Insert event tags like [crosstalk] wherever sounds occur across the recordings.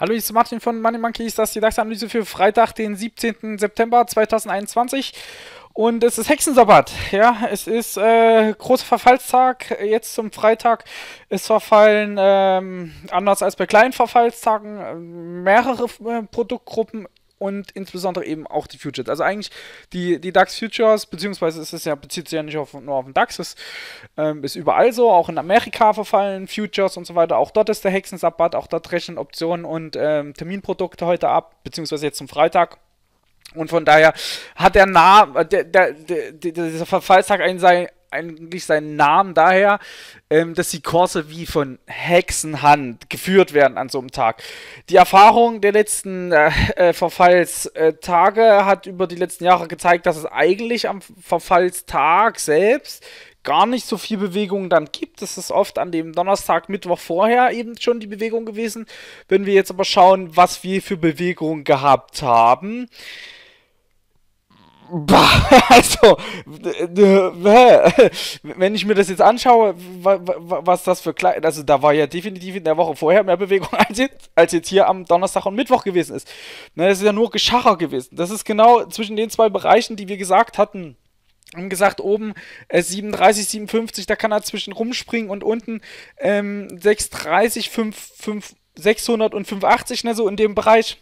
Hallo, ich bin Martin von Money Monkeys, das ist die DAX-Analyse für Freitag, den 17. September 2021. Und es ist Hexensabbat, ja, es ist äh, großer Verfallstag, jetzt zum Freitag. ist verfallen, ähm, anders als bei kleinen Verfallstagen, äh, mehrere äh, Produktgruppen und insbesondere eben auch die Futures. Also eigentlich die, die DAX Futures, beziehungsweise ist es ja, bezieht sich ja nicht auf, nur auf den DAX, das ähm, ist überall so, auch in Amerika verfallen Futures und so weiter. Auch dort ist der Hexensabbat, auch dort rechnen Optionen und ähm, Terminprodukte heute ab, beziehungsweise jetzt zum Freitag. Und von daher hat der nah, der, der, der, der, dieser Verfallstag einen, sei, eigentlich seinen Namen daher, ähm, dass die Kurse wie von Hexenhand geführt werden an so einem Tag. Die Erfahrung der letzten äh, äh, Verfallstage hat über die letzten Jahre gezeigt, dass es eigentlich am Verfallstag selbst gar nicht so viel Bewegung dann gibt. Es ist oft an dem Donnerstag, Mittwoch vorher eben schon die Bewegung gewesen. Wenn wir jetzt aber schauen, was wir für Bewegung gehabt haben, [laughs] also, wenn ich mir das jetzt anschaue, was das für klein, also da war ja definitiv in der Woche vorher mehr Bewegung [laughs] als jetzt, als jetzt hier am Donnerstag und Mittwoch gewesen ist. Ne, das ist ja nur Geschacher gewesen. Das ist genau zwischen den zwei Bereichen, die wir gesagt hatten. Haben gesagt, oben äh, 37, 57, da kann er zwischen rumspringen und unten ähm, 630, 5, 5, 600 und 580, ne, so in dem Bereich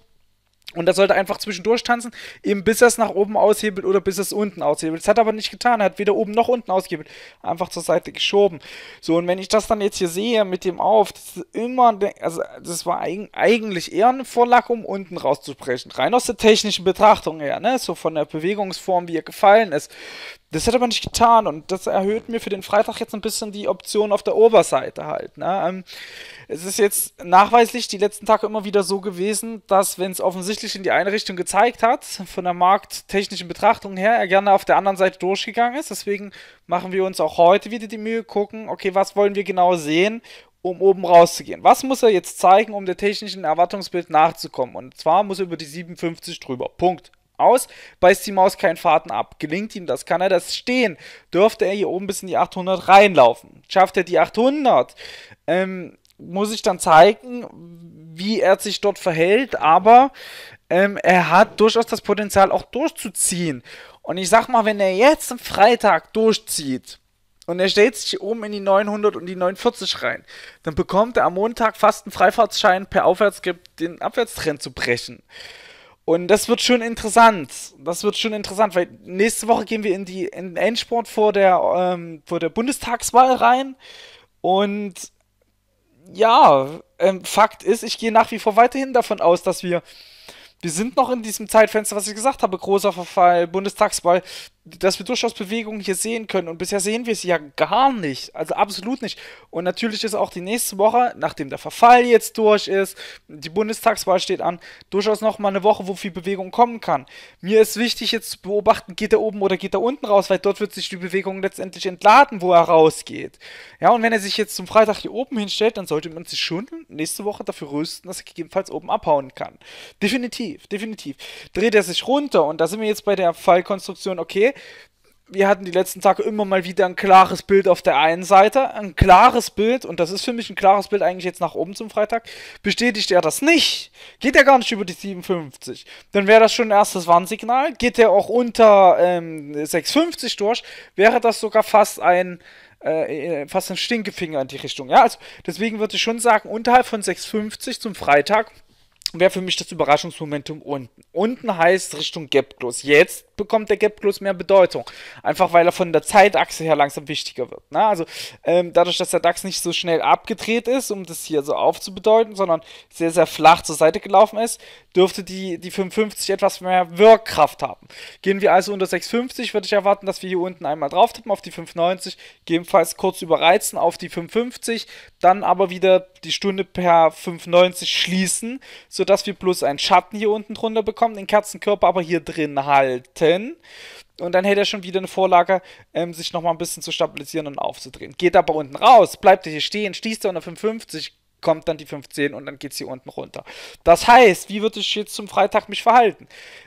und er sollte einfach zwischendurch tanzen, eben bis er es nach oben aushebelt oder bis es unten aushebelt. Das hat er aber nicht getan, er hat weder oben noch unten ausgehebelt, einfach zur Seite geschoben. So, und wenn ich das dann jetzt hier sehe mit dem Auf, das ist immer, also das war eigentlich eher ein Vorlack, um unten rauszubrechen. Rein aus der technischen Betrachtung her, ne? so von der Bewegungsform, wie er gefallen ist. Das hat er aber nicht getan und das erhöht mir für den Freitag jetzt ein bisschen die Option auf der Oberseite halt. Ne? Ähm, es ist jetzt nachweislich die letzten Tage immer wieder so gewesen, dass wenn es offensichtlich in die eine Richtung gezeigt hat, von der markttechnischen Betrachtung her, er gerne auf der anderen Seite durchgegangen ist. Deswegen machen wir uns auch heute wieder die Mühe, gucken, okay, was wollen wir genau sehen, um oben rauszugehen. Was muss er jetzt zeigen, um der technischen Erwartungsbild nachzukommen? Und zwar muss er über die 57 drüber. Punkt aus, beißt die Maus keinen Faden ab. Gelingt ihm das, kann er das stehen, dürfte er hier oben bis in die 800 reinlaufen. Schafft er die 800, ähm, muss ich dann zeigen, wie er sich dort verhält, aber ähm, er hat durchaus das Potenzial auch durchzuziehen. Und ich sag mal, wenn er jetzt am Freitag durchzieht, und er stellt sich hier oben in die 900 und die 49 rein, dann bekommt er am Montag fast einen Freifahrtsschein per Aufwärtsgrip, den Abwärtstrend zu brechen. Und das wird schon interessant. Das wird schon interessant, weil nächste Woche gehen wir in, die, in den Endsport vor der, ähm, vor der Bundestagswahl rein. Und ja, ähm, Fakt ist, ich gehe nach wie vor weiterhin davon aus, dass wir, wir sind noch in diesem Zeitfenster, was ich gesagt habe, großer Verfall, Bundestagswahl, dass wir durchaus Bewegungen hier sehen können. Und bisher sehen wir sie ja gar nicht. Also absolut nicht. Und natürlich ist auch die nächste Woche, nachdem der Verfall jetzt durch ist, die Bundestagswahl steht an, durchaus nochmal eine Woche, wo viel Bewegung kommen kann. Mir ist wichtig jetzt zu beobachten, geht er oben oder geht er unten raus, weil dort wird sich die Bewegung letztendlich entladen, wo er rausgeht. Ja, und wenn er sich jetzt zum Freitag hier oben hinstellt, dann sollte man sich schon nächste Woche dafür rüsten, dass er gegebenenfalls oben abhauen kann. Definitiv, definitiv. Dreht er sich runter und da sind wir jetzt bei der Fallkonstruktion, okay, wir hatten die letzten Tage immer mal wieder ein klares Bild auf der einen Seite. Ein klares Bild, und das ist für mich ein klares Bild eigentlich jetzt nach oben zum Freitag, bestätigt er das nicht. Geht er gar nicht über die 57. Dann wäre das schon ein erstes Warnsignal. Geht er auch unter ähm, 650 durch, wäre das sogar fast ein äh, äh, fast ein Stinkefinger in die Richtung. Ja, also deswegen würde ich schon sagen, unterhalb von 650 zum Freitag wäre für mich das Überraschungsmomentum unten. Unten heißt Richtung Gap Close. Jetzt bekommt der Gap Close mehr Bedeutung. Einfach weil er von der Zeitachse her langsam wichtiger wird. Ne? Also ähm, dadurch, dass der DAX nicht so schnell abgedreht ist, um das hier so aufzubedeuten, sondern sehr, sehr flach zur Seite gelaufen ist, dürfte die, die 55 etwas mehr Wirkkraft haben. Gehen wir also unter 650, würde ich erwarten, dass wir hier unten einmal drauf tippen auf die 590, gegebenenfalls kurz überreizen auf die 550, dann aber wieder die Stunde per 5,90 schließen, sodass wir bloß einen Schatten hier unten drunter bekommen, den Kerzenkörper aber hier drin halten. Und dann hätte er schon wieder eine Vorlage, ähm, sich nochmal ein bisschen zu stabilisieren und aufzudrehen. Geht aber unten raus, bleibt hier stehen, schließt er unter 550, kommt dann die 15 und dann geht es hier unten runter. Das heißt, wie würde ich jetzt zum Freitag mich verhalten?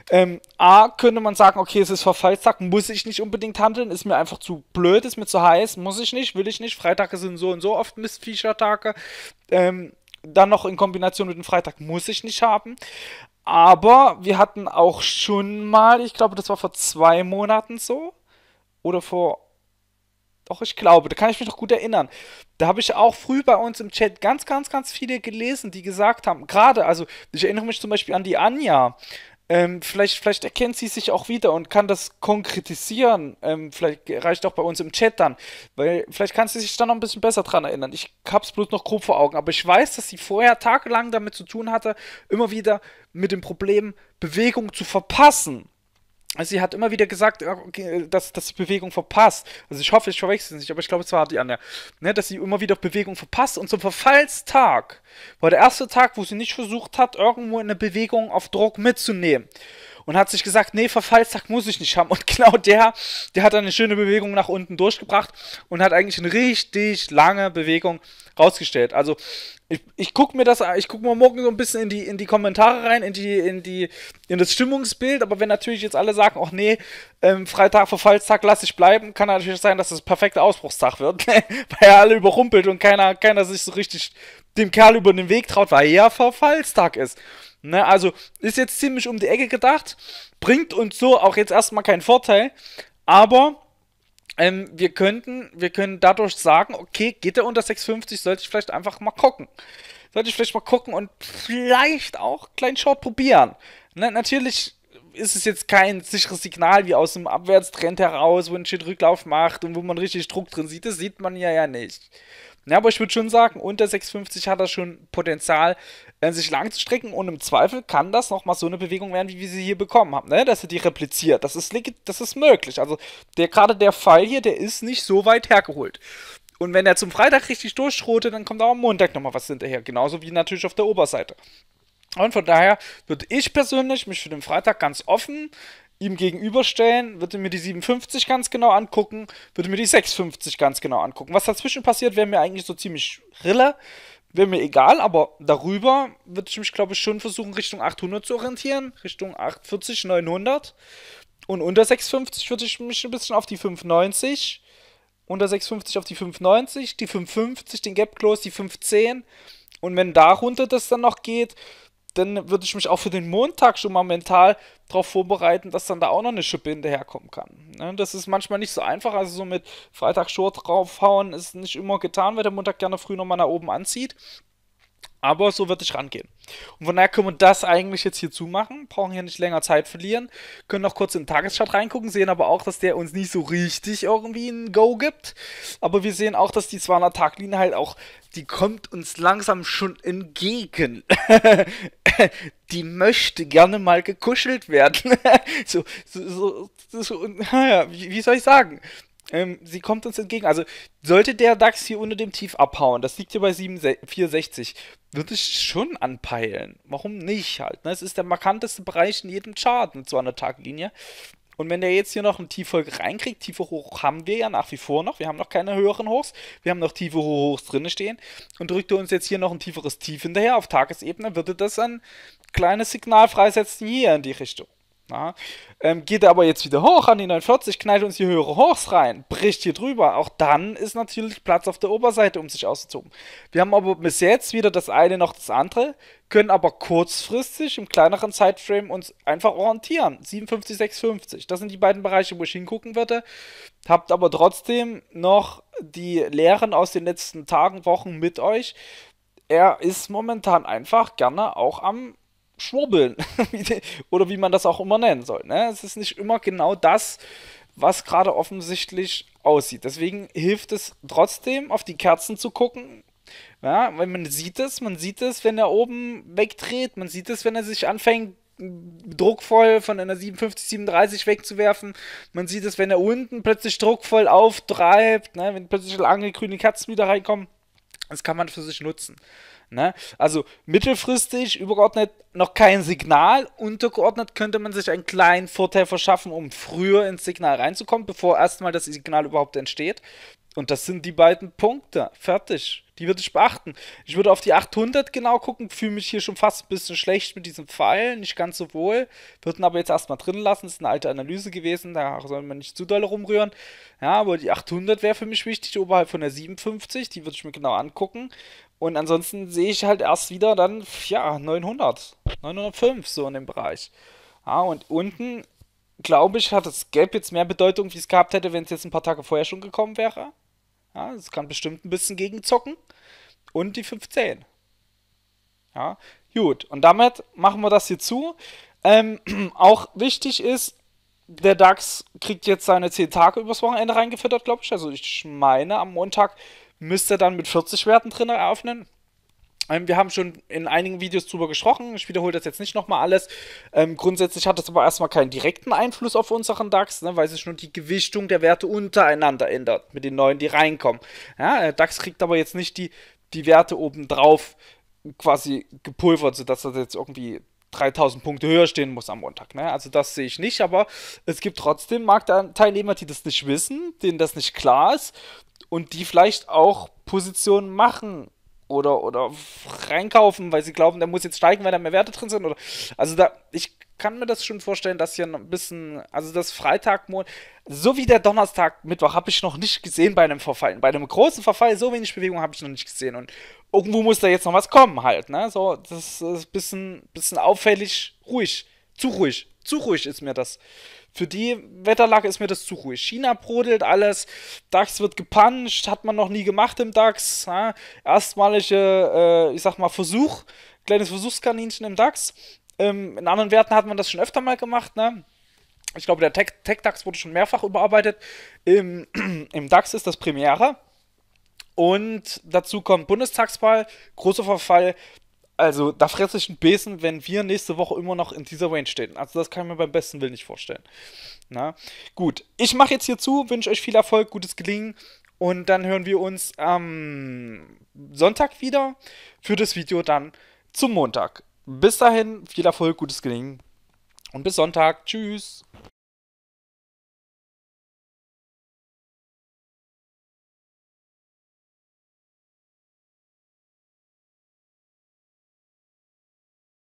Ähm, A, könnte man sagen, okay, es ist Verfallstag, muss ich nicht unbedingt handeln, ist mir einfach zu blöd, ist mir zu heiß, muss ich nicht, will ich nicht. Freitage sind so und so oft Mistviecher-Tage. Ähm, dann noch in Kombination mit dem Freitag muss ich nicht haben. Aber wir hatten auch schon mal, ich glaube, das war vor zwei Monaten so. Oder vor doch, ich glaube, da kann ich mich noch gut erinnern. Da habe ich auch früh bei uns im Chat ganz, ganz, ganz viele gelesen, die gesagt haben, gerade, also ich erinnere mich zum Beispiel an die Anja. Ähm, vielleicht, vielleicht erkennt sie sich auch wieder und kann das konkretisieren. Ähm, vielleicht reicht auch bei uns im Chat dann, weil vielleicht kann sie sich dann noch ein bisschen besser dran erinnern. Ich hab's bloß noch grob vor Augen, aber ich weiß, dass sie vorher tagelang damit zu tun hatte, immer wieder mit dem Problem Bewegung zu verpassen. Also sie hat immer wieder gesagt, äh, okay, dass, dass sie Bewegung verpasst. Also ich hoffe, ich verwechsel es nicht, aber ich glaube, es war die andere. Ne, dass sie immer wieder Bewegung verpasst und zum Verfallstag war der erste Tag, wo sie nicht versucht hat, irgendwo eine Bewegung auf Druck mitzunehmen. Und hat sich gesagt, nee, Verfallstag muss ich nicht haben. Und [laughs] genau der, der hat eine schöne Bewegung nach unten durchgebracht und hat eigentlich eine richtig lange Bewegung rausgestellt. Also ich, ich gucke mir das, ich guck mal morgen so ein bisschen in die, in die Kommentare rein, in die, in die, in das Stimmungsbild, aber wenn natürlich jetzt alle sagen, ach nee, ähm, Freitag, Verfallstag lasse ich bleiben, kann natürlich sein, dass das perfekte Ausbruchstag wird, [laughs] weil er alle überrumpelt und keiner, keiner sich so richtig dem Kerl über den Weg traut, weil ja Verfallstag ist. Ne, also ist jetzt ziemlich um die Ecke gedacht, bringt uns so auch jetzt erstmal keinen Vorteil, aber ähm, wir könnten, wir können dadurch sagen, okay, geht er unter 650, sollte ich vielleicht einfach mal gucken. Sollte ich vielleicht mal gucken und vielleicht auch einen kleinen Short probieren. Ne, natürlich ist es jetzt kein sicheres Signal wie aus einem Abwärtstrend heraus, wo ein Shit Rücklauf macht und wo man richtig Druck drin sieht. Das sieht man ja ja nicht. Ja, aber ich würde schon sagen, unter 650 hat er schon Potenzial, äh, sich lang zu strecken und im Zweifel kann das nochmal so eine Bewegung werden, wie wir sie hier bekommen haben, ne? dass er die repliziert. Das ist, das ist möglich. Also der gerade der Fall hier, der ist nicht so weit hergeholt. Und wenn er zum Freitag richtig durchschrote, dann kommt auch am Montag nochmal was hinterher. Genauso wie natürlich auf der Oberseite. Und von daher würde ich persönlich mich für den Freitag ganz offen ihm gegenüberstellen, würde mir die 750 ganz genau angucken, würde mir die 650 ganz genau angucken. Was dazwischen passiert, wäre mir eigentlich so ziemlich Rille wäre mir egal, aber darüber würde ich mich, glaube ich, schon versuchen, Richtung 800 zu orientieren, Richtung 840, 900. Und unter 650 würde ich mich ein bisschen auf die 590, unter 650 auf die 590, die 550, den Gap Close, die 510. Und wenn darunter das dann noch geht, dann würde ich mich auch für den Montag schon mal mental darauf vorbereiten, dass dann da auch noch eine Schippe hinterherkommen kann. Ne? Das ist manchmal nicht so einfach, also so mit Freitag Short draufhauen ist nicht immer getan, weil der Montag gerne früh nochmal nach oben anzieht. Aber so wird es rangehen. Und von daher können wir das eigentlich jetzt hier zumachen, brauchen hier nicht länger Zeit verlieren, können noch kurz in den Tageschart reingucken, sehen aber auch, dass der uns nicht so richtig irgendwie ein Go gibt. Aber wir sehen auch, dass die 200 tag linie halt auch, die kommt uns langsam schon entgegen. [laughs] die möchte gerne mal gekuschelt werden. [laughs] so, so, so, so, naja, [laughs] wie, wie soll ich sagen? Ähm, sie kommt uns entgegen. Also sollte der DAX hier unter dem Tief abhauen, das liegt hier bei 7, würde ich schon anpeilen. Warum nicht halt? Ne? Es ist der markanteste Bereich in jedem Chart mit so einer Taglinie. Und wenn der jetzt hier noch einen Tieffolge reinkriegt, tiefe Hoch haben wir ja nach wie vor noch. Wir haben noch keine höheren Hochs. Wir haben noch tiefe Hochs drinne stehen. Und drückt er uns jetzt hier noch ein tieferes Tief hinterher auf Tagesebene, würde das ein kleines Signal freisetzen hier in die Richtung. Na? Ähm, geht er aber jetzt wieder hoch an die 49, knallt uns die höhere Hochs rein, bricht hier drüber. Auch dann ist natürlich Platz auf der Oberseite, um sich auszutoben. Wir haben aber bis jetzt weder das eine noch das andere, können aber kurzfristig im kleineren Zeitframe uns einfach orientieren. 57, 650. Das sind die beiden Bereiche, wo ich hingucken würde. Habt aber trotzdem noch die Lehren aus den letzten Tagen, Wochen mit euch. Er ist momentan einfach gerne auch am schwurbeln [laughs] oder wie man das auch immer nennen soll. Ne? Es ist nicht immer genau das, was gerade offensichtlich aussieht. Deswegen hilft es trotzdem, auf die Kerzen zu gucken. Ja, weil man sieht es, man sieht es, wenn er oben wegdreht, man sieht es, wenn er sich anfängt, druckvoll von einer 57, 37 wegzuwerfen. Man sieht es, wenn er unten plötzlich druckvoll auftreibt, ne? wenn plötzlich lange grüne Kerzen wieder reinkommen. Das kann man für sich nutzen. Ne? Also mittelfristig, übergeordnet noch kein Signal, untergeordnet könnte man sich einen kleinen Vorteil verschaffen, um früher ins Signal reinzukommen, bevor erstmal das Signal überhaupt entsteht. Und das sind die beiden Punkte. Fertig. Die würde ich beachten. Ich würde auf die 800 genau gucken, fühle mich hier schon fast ein bisschen schlecht mit diesem Pfeil, nicht ganz so wohl. Würden aber jetzt erstmal drin lassen, das ist eine alte Analyse gewesen, da soll man nicht zu doll rumrühren. Ja, aber die 800 wäre für mich wichtig, oberhalb von der 57, die würde ich mir genau angucken. Und ansonsten sehe ich halt erst wieder dann, ja, 900, 905 so in dem Bereich. Ja, und unten, glaube ich, hat das Gap jetzt mehr Bedeutung, wie es gehabt hätte, wenn es jetzt ein paar Tage vorher schon gekommen wäre. Ja, das kann bestimmt ein bisschen gegenzocken. Und die 15. Ja, gut. Und damit machen wir das hier zu. Ähm, [clears throat] auch wichtig ist, der DAX kriegt jetzt seine 10 Tage übers Wochenende reingefüttert, glaube ich. Also ich meine, am Montag müsste er dann mit 40 Werten drin eröffnen. Ähm, wir haben schon in einigen Videos drüber gesprochen. Ich wiederhole das jetzt nicht nochmal alles. Ähm, grundsätzlich hat das aber erstmal keinen direkten Einfluss auf unseren DAX, ne, weil sich nur die Gewichtung der Werte untereinander ändert, mit den neuen, die reinkommen. Ja, äh, DAX kriegt aber jetzt nicht die, die Werte obendrauf quasi gepulvert, sodass das jetzt irgendwie 3000 Punkte höher stehen muss am Montag. Ne? Also das sehe ich nicht, aber es gibt trotzdem Marktteilnehmer, die das nicht wissen, denen das nicht klar ist und die vielleicht auch Positionen machen oder, oder reinkaufen, weil sie glauben, der muss jetzt steigen, weil da mehr Werte drin sind. Oder, also da, ich kann mir das schon vorstellen, dass hier ein bisschen, also das Freitag, so wie der Donnerstag, Mittwoch habe ich noch nicht gesehen bei einem Verfall. Bei einem großen Verfall, so wenig Bewegung habe ich noch nicht gesehen. Und irgendwo muss da jetzt noch was kommen halt, ne? So, das ist ein bisschen, bisschen auffällig ruhig. Zu ruhig. Zu ruhig ist mir das. Für die Wetterlage ist mir das zu ruhig. China brodelt alles, DAX wird gepuncht, hat man noch nie gemacht im DAX. Ja? Ne? Erstmalige, äh, äh, ich sag mal, Versuch, kleines Versuchskaninchen im DAX. Ähm, in anderen Werten hat man das schon öfter mal gemacht, ne? Ich glaube, der Tech-DAX wurde schon mehrfach überarbeitet. Im, [clears throat] Im DAX ist das Premiere. Und dazu kommt Bundestagswahl, großer Verfall also da fresse ich einen Besen, wenn wir nächste Woche immer noch in dieser Range stehen. Also das kann ich mir beim besten Willen nicht vorstellen. Na, gut. Ich mache jetzt hier zu, wünsche euch viel Erfolg, gutes Gelingen und dann hören wir uns am Sonntag wieder für das Video dann zum Montag. Bis dahin, viel Erfolg, gutes Gelingen und bis Sonntag. Tschüss.